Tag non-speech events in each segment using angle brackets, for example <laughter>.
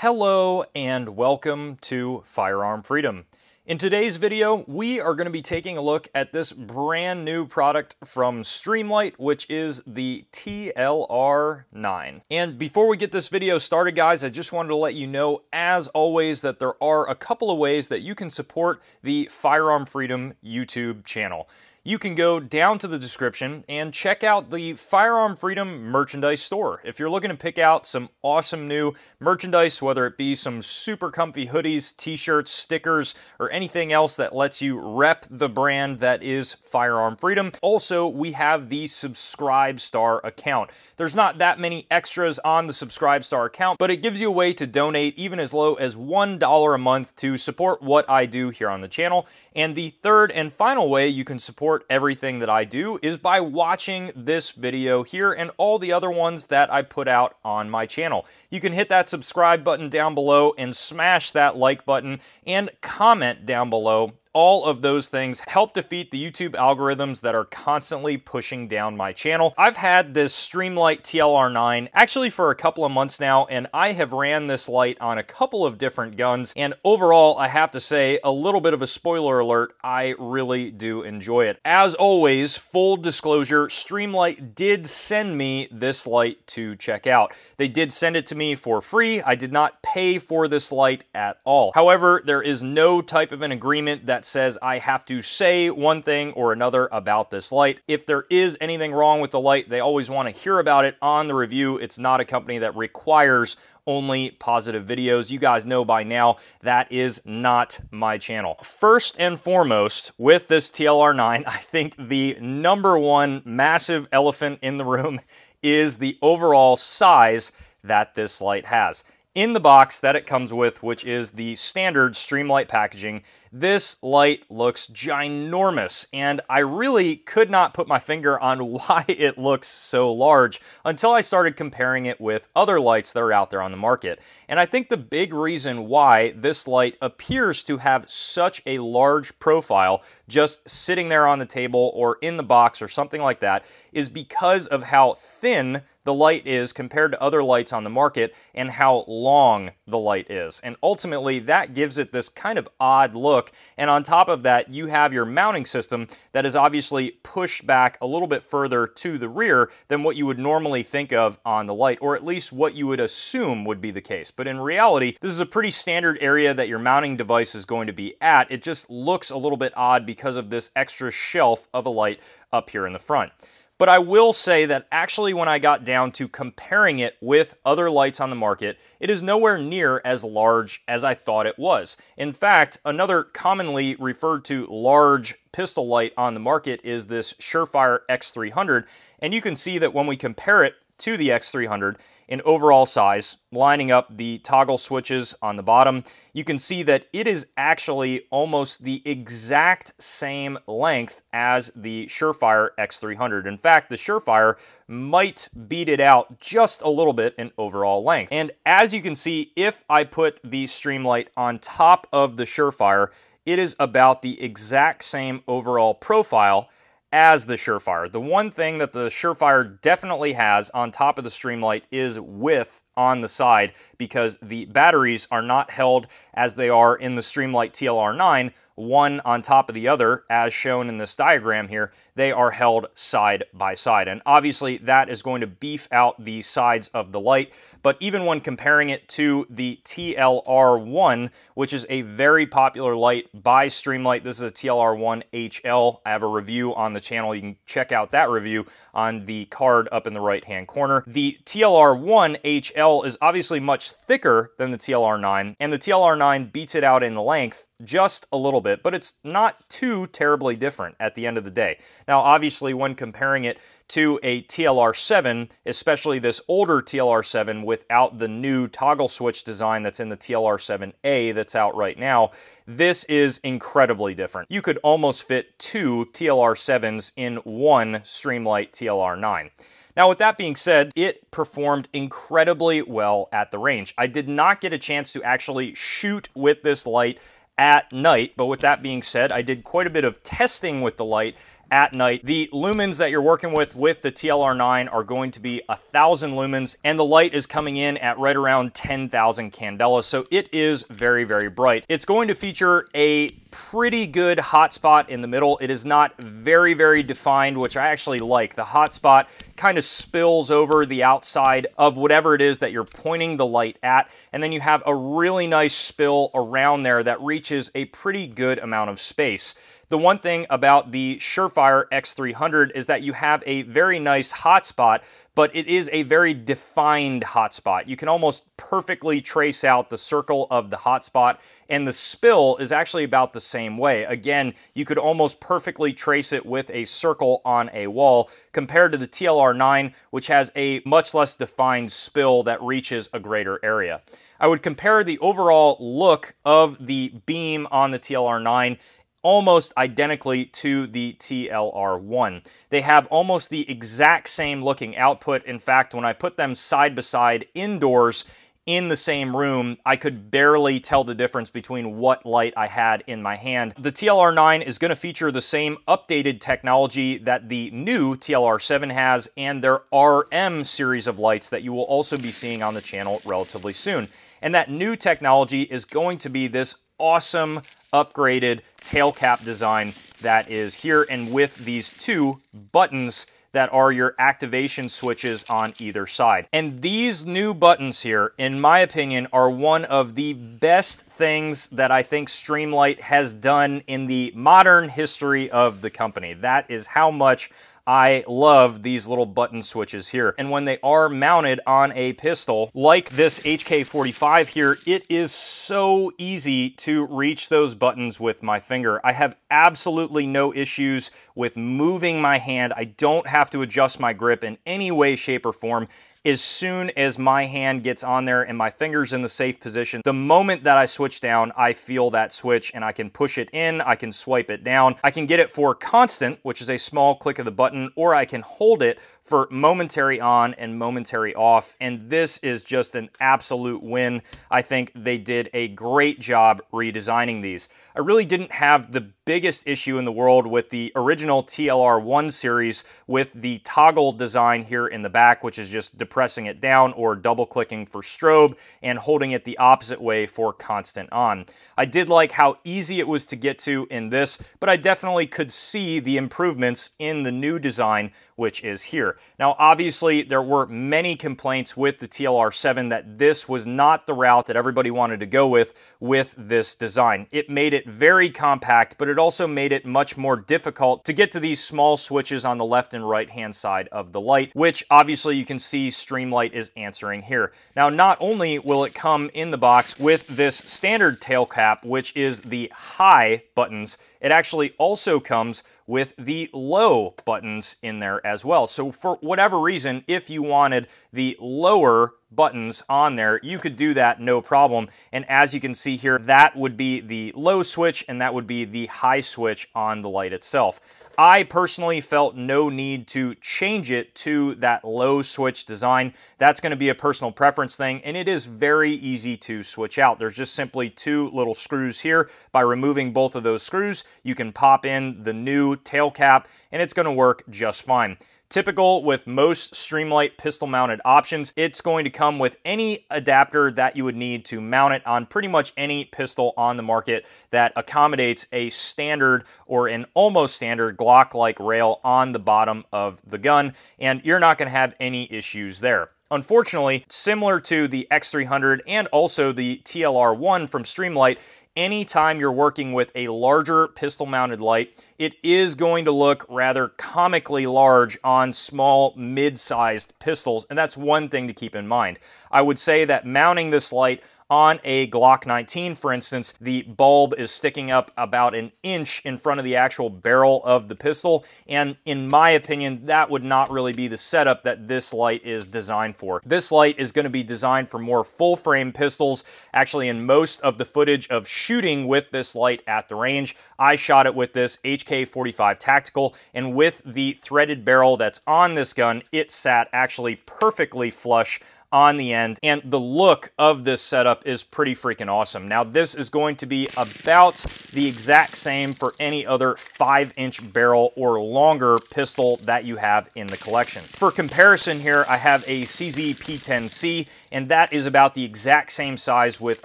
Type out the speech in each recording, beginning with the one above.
Hello and welcome to Firearm Freedom. In today's video, we are going to be taking a look at this brand new product from Streamlight, which is the TLR9. And before we get this video started, guys, I just wanted to let you know, as always, that there are a couple of ways that you can support the Firearm Freedom YouTube channel you can go down to the description and check out the Firearm Freedom merchandise store. If you're looking to pick out some awesome new merchandise, whether it be some super comfy hoodies, t-shirts, stickers, or anything else that lets you rep the brand that is Firearm Freedom. Also, we have the Subscribe Star account. There's not that many extras on the Subscribe Star account, but it gives you a way to donate even as low as $1 a month to support what I do here on the channel. And the third and final way you can support support everything that I do is by watching this video here and all the other ones that I put out on my channel. You can hit that subscribe button down below and smash that like button and comment down below all of those things help defeat the YouTube algorithms that are constantly pushing down my channel. I've had this Streamlight TLR9 actually for a couple of months now, and I have ran this light on a couple of different guns, and overall, I have to say, a little bit of a spoiler alert, I really do enjoy it. As always, full disclosure, Streamlight did send me this light to check out. They did send it to me for free. I did not pay for this light at all. However, there is no type of an agreement that says I have to say one thing or another about this light. If there is anything wrong with the light, they always want to hear about it on the review. It's not a company that requires only positive videos. You guys know by now that is not my channel. First and foremost, with this TLR9, <laughs> I think the number one massive elephant in the room <laughs> is the overall size that this light has in the box that it comes with, which is the standard Streamlight packaging, this light looks ginormous, and I really could not put my finger on <laughs> why it looks so large until I started comparing it with other lights that are out there on the market. And I think the big reason why this light appears to have such a large profile, just sitting there on the table or in the box or something like that, is because of how thin the light is compared to other lights on the market and how long the light is. And ultimately, that gives it this kind of odd look. And on top of that, you have your mounting system that is obviously pushed back a little bit further to the rear than what you would normally think of on the light, or at least what you would assume would be the case. But in reality, this is a pretty standard area that your mounting device is going to be at. It just looks a little bit odd because of this extra shelf of a light up here in the front. But I will say that actually when I got down to comparing it with other lights on the market, it is nowhere near as large as I thought it was. In fact, another commonly referred to large pistol light on the market is this Surefire X300, and you can see that when we compare it to the X300, in overall size, lining up the toggle switches on the bottom, you can see that it is actually almost the exact same length as the Surefire X300. In fact, the Surefire might beat it out just a little bit in overall length. And as you can see, if I put the Streamlight on top of the Surefire, it is about the exact same overall profile as the Surefire. The one thing that the Surefire definitely has on top of the Streamlight is width on the side because the batteries are not held as they are in the Streamlight TLR9 one on top of the other, as shown in this diagram here, they are held side by side. And obviously that is going to beef out the sides of the light, but even when comparing it to the TLR1, which is a very popular light by Streamlight, this is a TLR1 HL. I have a review on the channel. You can check out that review on the card up in the right-hand corner. The TLR1 HL is obviously much thicker than the TLR9, and the TLR9 beats it out in length just a little bit, but it's not too terribly different at the end of the day. Now, obviously, when comparing it to a TLR7, especially this older TLR7 without the new toggle switch design that's in the TLR7A that's out right now, this is incredibly different. You could almost fit two TLR7s in one Streamlight TLR9. Now, with that being said, it performed incredibly well at the range. I did not get a chance to actually shoot with this light at night. But with that being said, I did quite a bit of testing with the light at night. The lumens that you're working with with the TLR9 are going to be a thousand lumens and the light is coming in at right around 10,000 candela. So it is very, very bright. It's going to feature a pretty good hotspot in the middle. It is not very, very defined, which I actually like. The hotspot kind of spills over the outside of whatever it is that you're pointing the light at. And then you have a really nice spill around there that reaches a pretty good amount of space. The one thing about the Surefire X300 is that you have a very nice hotspot, but it is a very defined hotspot. You can almost perfectly trace out the circle of the hotspot, and the spill is actually about the same way. Again, you could almost perfectly trace it with a circle on a wall compared to the TLR9, which has a much less defined spill that reaches a greater area. I would compare the overall look of the beam on the TLR9 almost identically to the TLR1. They have almost the exact same looking output. In fact, when I put them side by side indoors, in the same room, I could barely tell the difference between what light I had in my hand. The TLR9 is going to feature the same updated technology that the new TLR7 has and their RM series of lights that you will also be seeing on the channel relatively soon. And that new technology is going to be this awesome upgraded tail cap design that is here and with these two buttons that are your activation switches on either side. And these new buttons here, in my opinion, are one of the best things that I think Streamlight has done in the modern history of the company. That is how much I love these little button switches here. And when they are mounted on a pistol, like this HK45 here, it is so easy to reach those buttons with my finger. I have absolutely no issues with moving my hand. I don't have to adjust my grip in any way, shape, or form as soon as my hand gets on there and my finger's in the safe position, the moment that I switch down, I feel that switch and I can push it in, I can swipe it down. I can get it for constant, which is a small click of the button, or I can hold it for momentary on and momentary off. And this is just an absolute win. I think they did a great job redesigning these. I really didn't have the biggest issue in the world with the original TLR1 series with the toggle design here in the back, which is just depressing it down or double clicking for strobe and holding it the opposite way for constant on. I did like how easy it was to get to in this, but I definitely could see the improvements in the new design, which is here. Now, obviously, there were many complaints with the TLR7 that this was not the route that everybody wanted to go with with this design. It made it very compact, but it also made it much more difficult to get to these small switches on the left and right hand side of the light, which obviously you can see Streamlight is answering here. Now, not only will it come in the box with this standard tail cap, which is the high buttons, it actually also comes with the low buttons in there as well. So for whatever reason, if you wanted the lower buttons on there, you could do that no problem. And as you can see here, that would be the low switch and that would be the high switch on the light itself. I personally felt no need to change it to that low switch design. That's going to be a personal preference thing, and it is very easy to switch out. There's just simply two little screws here. By removing both of those screws, you can pop in the new tail cap, and it's going to work just fine. Typical with most Streamlight pistol mounted options, it's going to come with any adapter that you would need to mount it on pretty much any pistol on the market that accommodates a standard or an almost standard Glock-like rail on the bottom of the gun, and you're not gonna have any issues there. Unfortunately, similar to the X300 and also the TLR1 from Streamlight, anytime you're working with a larger pistol mounted light, it is going to look rather comically large on small mid-sized pistols, and that's one thing to keep in mind. I would say that mounting this light on a Glock 19, for instance, the bulb is sticking up about an inch in front of the actual barrel of the pistol, and in my opinion, that would not really be the setup that this light is designed for. This light is going to be designed for more full-frame pistols. Actually, in most of the footage of shooting with this light at the range, I shot it with this HK45 Tactical, and with the threaded barrel that's on this gun, it sat actually perfectly flush on the end. And the look of this setup is pretty freaking awesome. Now this is going to be about the exact same for any other five inch barrel or longer pistol that you have in the collection. For comparison here, I have a CZ P10C and that is about the exact same size with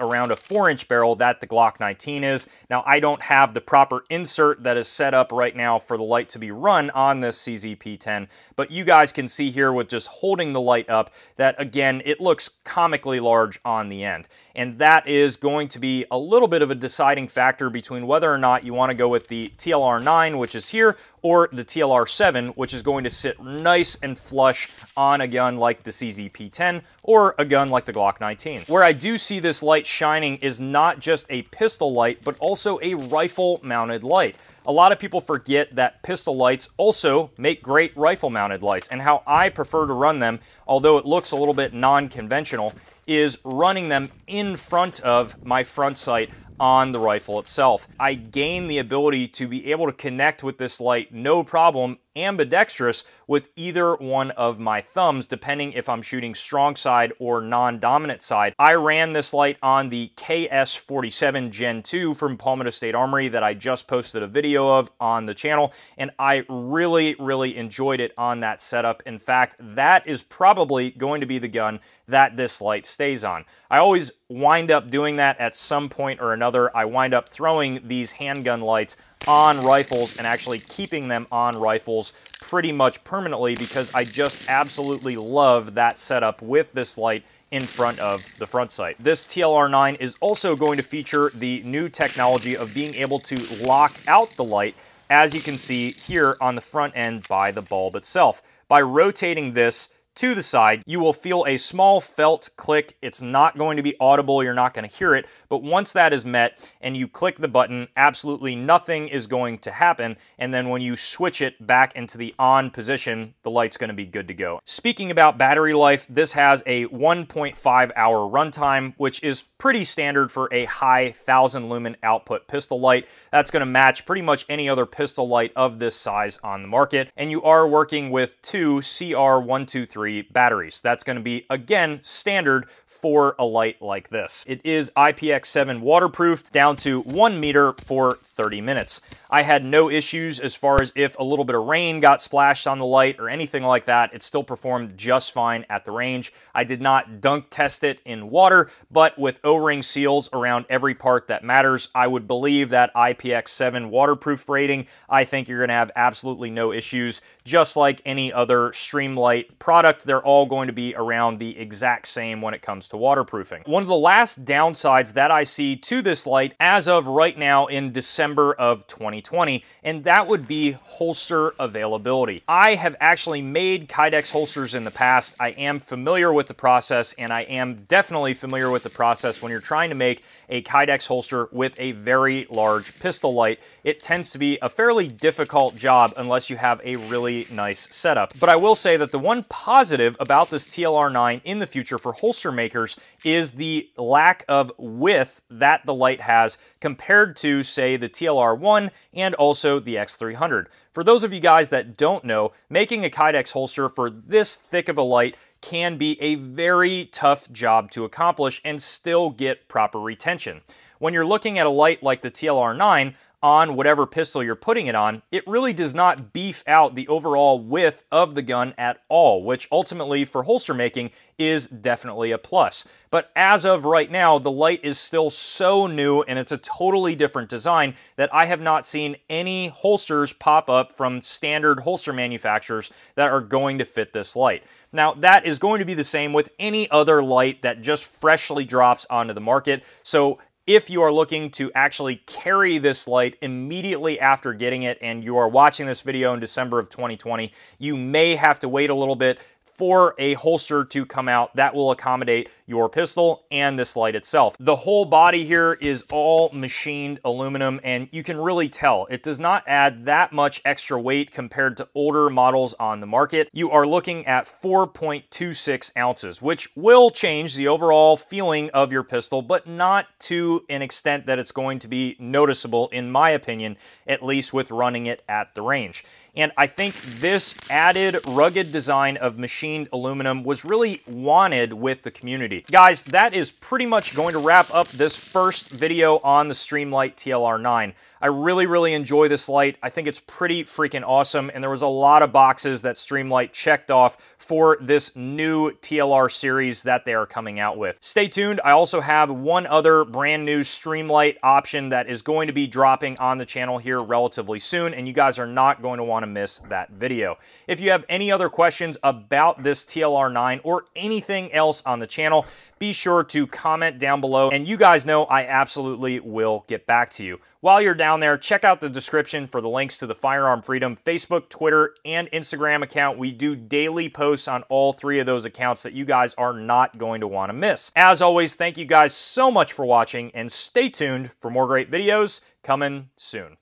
around a 4-inch barrel that the Glock 19 is. Now, I don't have the proper insert that is set up right now for the light to be run on this CZP-10, but you guys can see here with just holding the light up that, again, it looks comically large on the end. And that is going to be a little bit of a deciding factor between whether or not you want to go with the TLR-9, which is here, or the TLR-7, which is going to sit nice and flush on a gun like the CZP-10 or a gun like the Glock 19. Where I do see this light shining is not just a pistol light, but also a rifle mounted light. A lot of people forget that pistol lights also make great rifle mounted lights and how I prefer to run them, although it looks a little bit non-conventional, is running them in front of my front sight on the rifle itself. I gain the ability to be able to connect with this light no problem ambidextrous with either one of my thumbs, depending if I'm shooting strong side or non-dominant side. I ran this light on the KS47 Gen 2 from Palmetto State Armory that I just posted a video of on the channel, and I really, really enjoyed it on that setup. In fact, that is probably going to be the gun that this light stays on. I always wind up doing that at some point or another. I wind up throwing these handgun lights on rifles and actually keeping them on rifles pretty much permanently because I just absolutely love that setup with this light in front of the front sight. This TLR9 is also going to feature the new technology of being able to lock out the light as you can see here on the front end by the bulb itself. By rotating this, to the side, you will feel a small felt click. It's not going to be audible, you're not going to hear it, but once that is met and you click the button, absolutely nothing is going to happen, and then when you switch it back into the on position, the light's going to be good to go. Speaking about battery life, this has a 1.5 hour runtime, which is pretty standard for a high 1000 lumen output pistol light. That's going to match pretty much any other pistol light of this size on the market, and you are working with two CR123 three batteries. That's gonna be, again, standard for a light like this. It is IPX7 waterproofed down to one meter for 30 minutes. I had no issues as far as if a little bit of rain got splashed on the light or anything like that. It still performed just fine at the range. I did not dunk test it in water, but with O-ring seals around every part that matters, I would believe that IPX7 waterproof rating, I think you're gonna have absolutely no issues, just like any other Streamlight product product, they're all going to be around the exact same when it comes to waterproofing. One of the last downsides that I see to this light as of right now in December of 2020, and that would be holster availability. I have actually made Kydex holsters in the past. I am familiar with the process, and I am definitely familiar with the process when you're trying to make a Kydex holster with a very large pistol light. It tends to be a fairly difficult job unless you have a really nice setup. But I will say that the one positive positive about this TLR9 in the future for holster makers is the lack of width that the light has compared to, say, the TLR1 and also the X300. For those of you guys that don't know, making a Kydex holster for this thick of a light can be a very tough job to accomplish and still get proper retention. When you're looking at a light like the TLR9, on whatever pistol you're putting it on, it really does not beef out the overall width of the gun at all, which ultimately for holster making is definitely a plus. But as of right now, the Light is still so new and it's a totally different design that I have not seen any holsters pop up from standard holster manufacturers that are going to fit this Light. Now, that is going to be the same with any other Light that just freshly drops onto the market. So if you are looking to actually carry this light immediately after getting it and you are watching this video in December of 2020, you may have to wait a little bit for a holster to come out that will accommodate your pistol and this light itself. The whole body here is all machined aluminum and you can really tell it does not add that much extra weight compared to older models on the market. You are looking at 4.26 ounces, which will change the overall feeling of your pistol, but not to an extent that it's going to be noticeable in my opinion, at least with running it at the range. And I think this added rugged design of machined aluminum was really wanted with the community. Guys, that is pretty much going to wrap up this first video on the Streamlight TLR9. I really, really enjoy this light. I think it's pretty freaking awesome, and there was a lot of boxes that Streamlight checked off for this new TLR series that they are coming out with. Stay tuned. I also have one other brand new Streamlight option that is going to be dropping on the channel here relatively soon, and you guys are not going to want to miss that video. If you have any other questions about this TLR9 or anything else on the channel, be sure to comment down below, and you guys know I absolutely will get back to you. While you're down there, check out the description for the links to the Firearm Freedom Facebook, Twitter, and Instagram account. We do daily posts on all three of those accounts that you guys are not going to want to miss. As always, thank you guys so much for watching and stay tuned for more great videos coming soon.